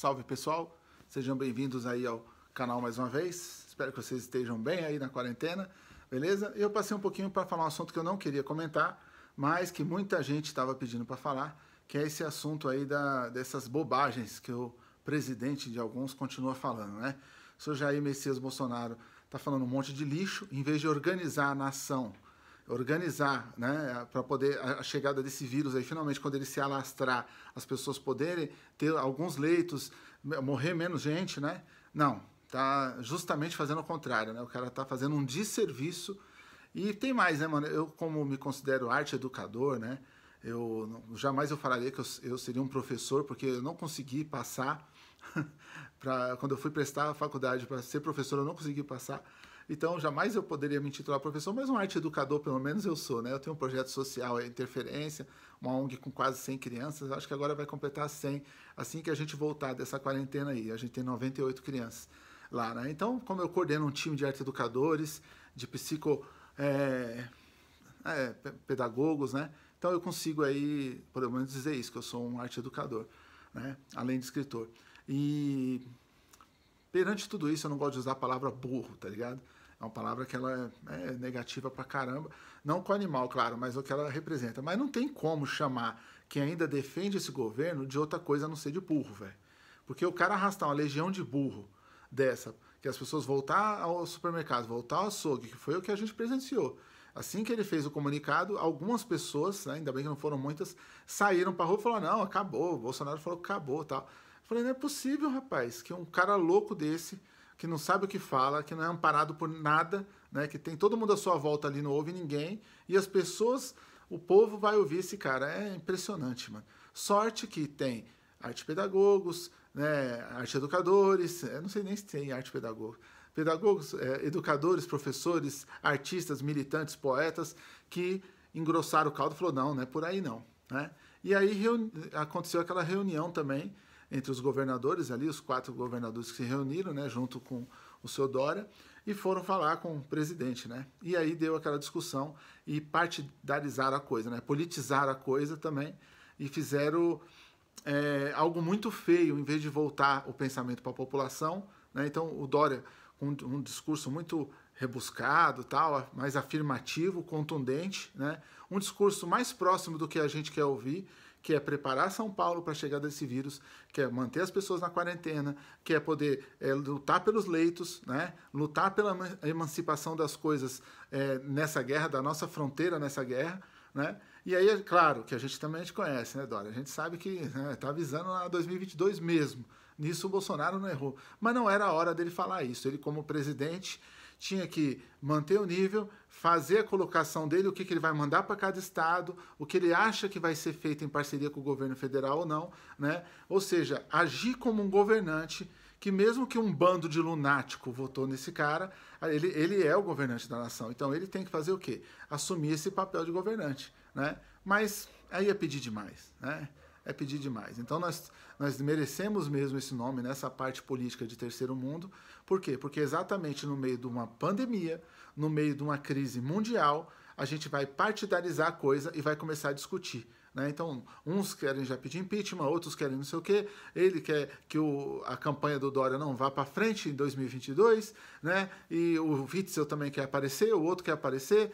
Salve pessoal, sejam bem-vindos aí ao canal mais uma vez. Espero que vocês estejam bem aí na quarentena, beleza? Eu passei um pouquinho para falar um assunto que eu não queria comentar, mas que muita gente estava pedindo para falar, que é esse assunto aí da, dessas bobagens que o presidente de alguns continua falando, né? O senhor Jair Messias Bolsonaro está falando um monte de lixo, em vez de organizar a nação organizar, né, para poder a chegada desse vírus aí finalmente quando ele se alastrar, as pessoas poderem ter alguns leitos, morrer menos gente, né? Não, tá justamente fazendo o contrário, né? O cara tá fazendo um desserviço e tem mais, né, mano? Eu como me considero arte educador, né? Eu jamais eu falaria que eu, eu seria um professor porque eu não consegui passar para quando eu fui prestar a faculdade para ser professor, eu não consegui passar. Então, jamais eu poderia me intitular professor, mas um arte educador, pelo menos eu sou, né? Eu tenho um projeto social, é interferência, uma ONG com quase 100 crianças, acho que agora vai completar 100, assim que a gente voltar dessa quarentena aí. A gente tem 98 crianças lá, né? Então, como eu coordeno um time de arte educadores, de psico... É, é, pedagogos, né? Então eu consigo aí, pelo menos dizer isso, que eu sou um arte educador, né? Além de escritor. E perante tudo isso, eu não gosto de usar a palavra burro, tá ligado? É uma palavra que ela é, é negativa pra caramba. Não com o animal, claro, mas o que ela representa. Mas não tem como chamar quem ainda defende esse governo de outra coisa a não ser de burro, velho. Porque o cara arrastar uma legião de burro dessa, que as pessoas voltar ao supermercado, voltar ao açougue, que foi o que a gente presenciou. Assim que ele fez o comunicado, algumas pessoas, né, ainda bem que não foram muitas, saíram pra rua e falaram, não, acabou, o Bolsonaro falou que acabou tal. Eu falei, não é possível, rapaz, que um cara louco desse que não sabe o que fala, que não é amparado por nada, né? que tem todo mundo à sua volta ali, não ouve ninguém, e as pessoas, o povo vai ouvir esse cara. É impressionante, mano. Sorte que tem arte pedagogos, né? arte educadores, eu é, não sei nem se tem arte pedagogo. Pedagogos, é, educadores, professores, artistas, militantes, poetas, que engrossaram o caldo e falaram, não, não é por aí não. Né? E aí aconteceu aquela reunião também, entre os governadores ali, os quatro governadores que se reuniram, né, junto com o seu Dória, e foram falar com o presidente, né? E aí deu aquela discussão e partidarizar a coisa, né? Politizar a coisa também e fizeram é, algo muito feio, em vez de voltar o pensamento para a população, né? Então o Dória com um, um discurso muito rebuscado, tal, mais afirmativo, contundente, né? Um discurso mais próximo do que a gente quer ouvir que é preparar São Paulo para a chegada desse vírus, que é manter as pessoas na quarentena, que é poder é, lutar pelos leitos, né? lutar pela emancipação das coisas é, nessa guerra, da nossa fronteira nessa guerra. Né? E aí, é claro, que a gente também a gente conhece, né, Dória? A gente sabe que está né, tá avisando lá 2022 mesmo. Nisso o Bolsonaro não errou. Mas não era a hora dele falar isso. Ele, como presidente, tinha que manter o nível, fazer a colocação dele, o que, que ele vai mandar para cada estado, o que ele acha que vai ser feito em parceria com o governo federal ou não, né? Ou seja, agir como um governante que mesmo que um bando de lunático votou nesse cara, ele, ele é o governante da nação. Então ele tem que fazer o quê? Assumir esse papel de governante, né? Mas aí é pedir demais, né? é pedir demais. Então nós, nós merecemos mesmo esse nome nessa parte política de terceiro mundo. Por quê? Porque exatamente no meio de uma pandemia, no meio de uma crise mundial, a gente vai partidarizar a coisa e vai começar a discutir. Né? Então, uns querem já pedir impeachment, outros querem não sei o quê. Ele quer que o, a campanha do Dória não vá para frente em 2022, né? e o Witzel também quer aparecer, o outro quer aparecer.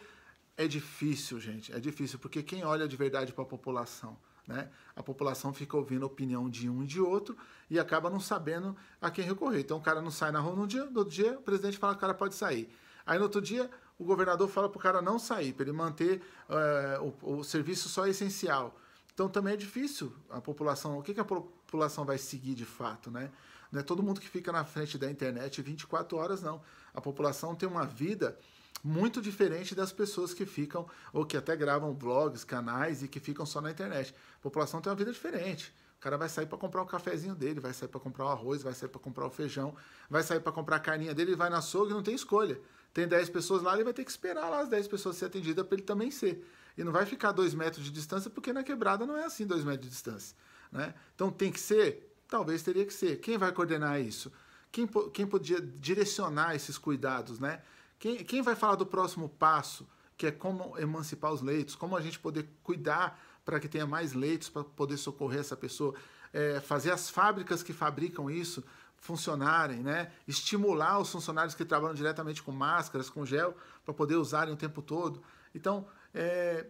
É difícil, gente, é difícil, porque quem olha de verdade para a população né? A população fica ouvindo a opinião de um e de outro e acaba não sabendo a quem recorrer. Então o cara não sai na rua num dia, no outro dia o presidente fala que o cara pode sair. Aí no outro dia o governador fala para o cara não sair, para ele manter uh, o, o, serviço só essencial. Então também é difícil a população, o que, que a população vai seguir de fato, né? Não é todo mundo que fica na frente da internet 24 horas, não. A população tem uma vida muito diferente das pessoas que ficam, ou que até gravam blogs, canais e que ficam só na internet. A população tem uma vida diferente. O cara vai sair para comprar o cafezinho dele, vai sair para comprar o arroz, vai sair para comprar o feijão, vai sair para comprar a carninha dele, vai na açougue, não tem escolha. Tem 10 pessoas lá, ele vai ter que esperar lá as 10 pessoas ser atendidas para ele também ser. E não vai ficar 2 metros de distância, porque na quebrada não é assim 2 metros de distância. Né? Então tem que ser? Talvez teria que ser. Quem vai coordenar isso? Quem, quem podia direcionar esses cuidados, né? Quem, quem vai falar do próximo passo, que é como emancipar os leitos, como a gente poder cuidar para que tenha mais leitos para poder socorrer essa pessoa, é, fazer as fábricas que fabricam isso funcionarem, né? estimular os funcionários que trabalham diretamente com máscaras, com gel, para poder usarem o tempo todo. Então, é,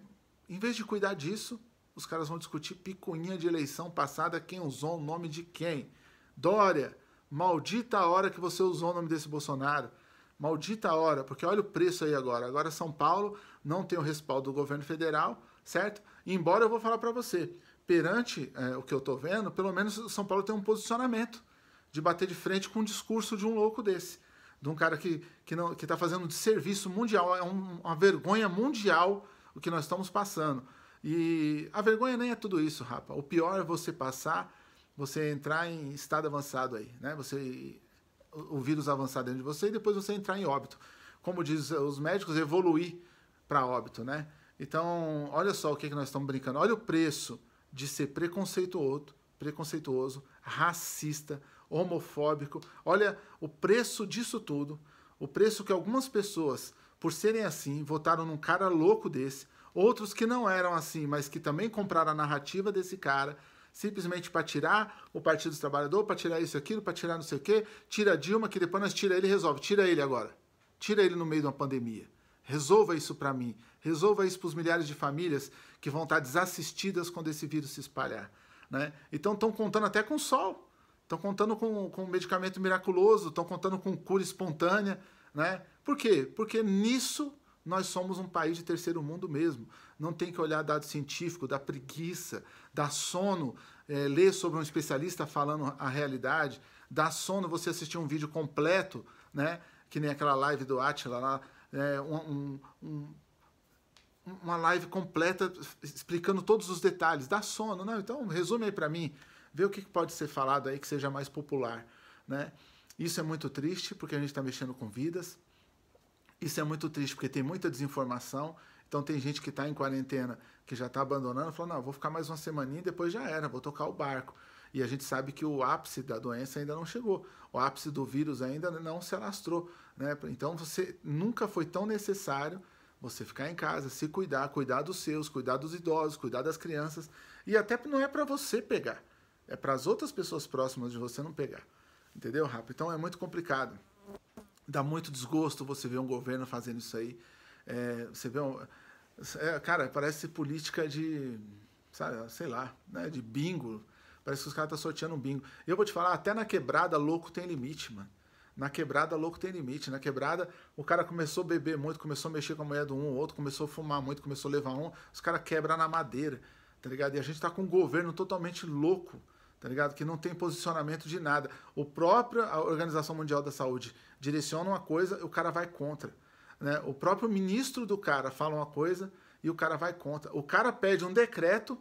em vez de cuidar disso, os caras vão discutir picuinha de eleição passada, quem usou o nome de quem. Dória, maldita a hora que você usou o nome desse Bolsonaro. Maldita hora, porque olha o preço aí agora. Agora São Paulo não tem o respaldo do governo federal, certo? embora eu vou falar para você, perante é, o que eu estou vendo, pelo menos São Paulo tem um posicionamento de bater de frente com o discurso de um louco desse, de um cara que que não que está fazendo um serviço mundial, é um, uma vergonha mundial o que nós estamos passando. E a vergonha nem é tudo isso, rapa. O pior é você passar, você entrar em estado avançado aí, né? Você o vírus avançar dentro de você e depois você entrar em óbito. Como diz eh, os médicos, evoluir para óbito, né? Então, olha só o que, é que nós estamos brincando. Olha o preço de ser preconceituoso, preconceituoso, racista, homofóbico. Olha o preço disso tudo. O preço que algumas pessoas, por serem assim, votaram num cara louco desse. Outros que não eram assim, mas que também compraram a narrativa desse cara simplesmente para tirar o Partido dos Trabalhadores, para tirar isso, aquilo, para tirar não sei o quê, tira Dilma, que depois nós tira ele e resolve. Tira ele agora. Tira ele no meio de uma pandemia. Resolva isso para mim. Resolva isso para os milhares de famílias que vão estar desassistidas quando esse vírus se espalhar. Né? Então estão contando até com o sol. Estão contando com, com um medicamento miraculoso, estão contando com cura espontânea. Né? Por quê? Porque nisso nós somos um país de terceiro mundo mesmo. Não tem que olhar dado científico, da preguiça, da sono, é, ler sobre um especialista falando a realidade, dá sono você assistir um vídeo completo, né? Que nem aquela live do Atila lá, é, um, um, uma live completa explicando todos os detalhes, dá sono, não? Então resume aí para mim, vê o que pode ser falado aí que seja mais popular, né? Isso é muito triste porque a gente está mexendo com vidas isso é muito triste, porque tem muita desinformação. Então tem gente que está em quarentena, que já está abandonando, falando, não, vou ficar mais uma semaninha e depois já era, vou tocar o barco. E a gente sabe que o ápice da doença ainda não chegou, o ápice do vírus ainda não se alastrou. Né? Então você nunca foi tão necessário você ficar em casa, se cuidar, cuidar dos seus, cuidar dos idosos, cuidar das crianças. E até não é para você pegar, é para as outras pessoas próximas de você não pegar. Entendeu, Rafa? Então é muito complicado dá muito desgosto você ver um governo fazendo isso aí. É, você vê um, é, cara, parece política de, sabe, sei lá, né, de bingo. Parece que os caras estão tá sorteando um bingo. E eu vou te falar, até na quebrada louco tem limite, mano. Na quebrada, louco tem limite. Na quebrada, o cara começou a beber muito, começou a mexer com a mulher do um, o outro começou a fumar muito, começou a levar um. Os caras quebram na madeira, tá ligado? E a gente tá com um governo totalmente louco tá ligado? Que não tem posicionamento de nada. O próprio a Organização Mundial da Saúde direciona uma coisa e o cara vai contra. Né? O próprio ministro do cara fala uma coisa e o cara vai contra. O cara pede um decreto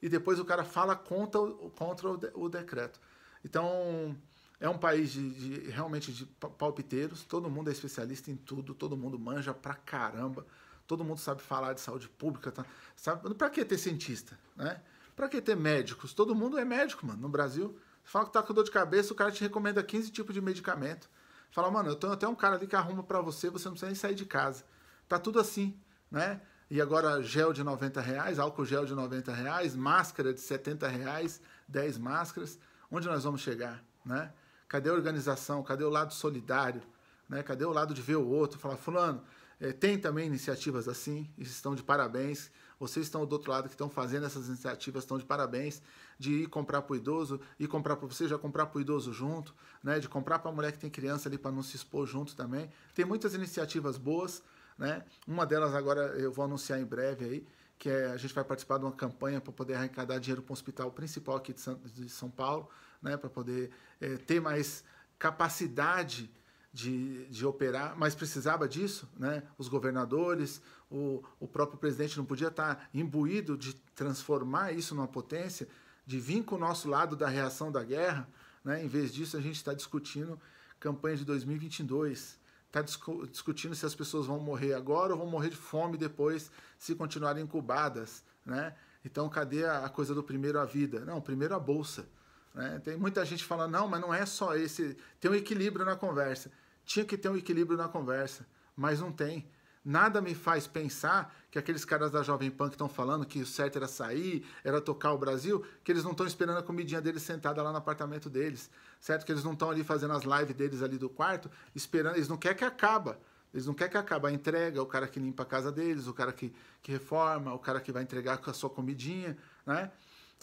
e depois o cara fala contra, contra o, de, o decreto. Então, é um país de, de, realmente de palpiteiros, todo mundo é especialista em tudo, todo mundo manja pra caramba, todo mundo sabe falar de saúde pública, tá? sabe? Pra que ter cientista, né? Pra que ter médicos? Todo mundo é médico, mano, no Brasil. Fala que tá com dor de cabeça, o cara te recomenda 15 tipos de medicamento. Fala, mano, eu tenho até um cara ali que arruma para você, você não precisa nem sair de casa. Tá tudo assim, né? E agora gel de 90 reais, álcool gel de 90 reais, máscara de 70 reais, 10 máscaras. Onde nós vamos chegar, né? Cadê a organização? Cadê o lado solidário? Né? Cadê o lado de ver o outro? Falar, fulano, é, tem também iniciativas assim, e estão de parabéns. Vocês estão do outro lado que estão fazendo essas iniciativas, estão de parabéns de ir comprar para o idoso, ir comprar para você, já comprar para o idoso junto, né? De comprar para a mulher que tem criança ali para não se expor junto também. Tem muitas iniciativas boas, né? Uma delas agora eu vou anunciar em breve aí, que é, a gente vai participar de uma campanha para poder arrecadar dinheiro para o hospital principal aqui de São, Paulo, né? Para poder é, ter mais capacidade de, de operar, mas precisava disso, né? Os governadores, o, o próprio presidente não podia estar imbuído de transformar isso numa potência, de vir com o nosso lado da reação da guerra, né? Em vez disso, a gente está discutindo campanha de 2022, está discu discutindo se as pessoas vão morrer agora ou vão morrer de fome depois se continuarem incubadas, né? Então, cadê a coisa do primeiro a vida? Não, primeiro a bolsa. Né? Tem muita gente falando, não, mas não é só esse. Tem um equilíbrio na conversa. Tinha que ter um equilíbrio na conversa, mas não tem. Nada me faz pensar que aqueles caras da Jovem Pan que estão falando que o certo era sair, era tocar o Brasil, que eles não estão esperando a comidinha deles sentada lá no apartamento deles, certo? Que eles não estão ali fazendo as lives deles ali do quarto, esperando, eles não querem que acaba. Eles não querem que acabe a entrega, o cara que limpa a casa deles, o cara que, que reforma, o cara que vai entregar com a sua comidinha, né?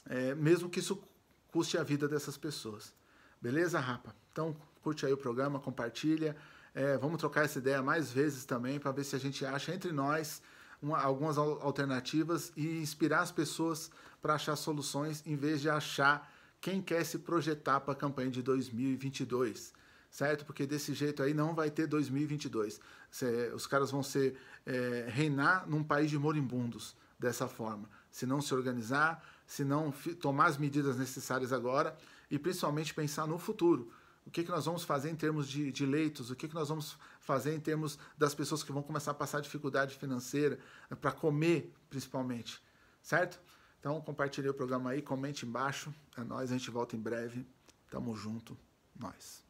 É, mesmo que isso custe a vida dessas pessoas. Beleza, rapa? Então, curte aí o programa, compartilha. É, vamos trocar essa ideia mais vezes também para ver se a gente acha entre nós uma, algumas alternativas e inspirar as pessoas para achar soluções em vez de achar quem quer se projetar para a campanha de 2022, certo? Porque desse jeito aí não vai ter 2022. Cê, os caras vão ser é, reinar num país de moribundos dessa forma, se não se organizar, se não tomar as medidas necessárias agora e principalmente pensar no futuro o que, que nós vamos fazer em termos de, de leitos, o que, que nós vamos fazer em termos das pessoas que vão começar a passar dificuldade financeira, eh, para comer principalmente, certo? Então compartilhe o programa aí, comente embaixo, é nóis, a gente volta em breve, tamo junto, nós.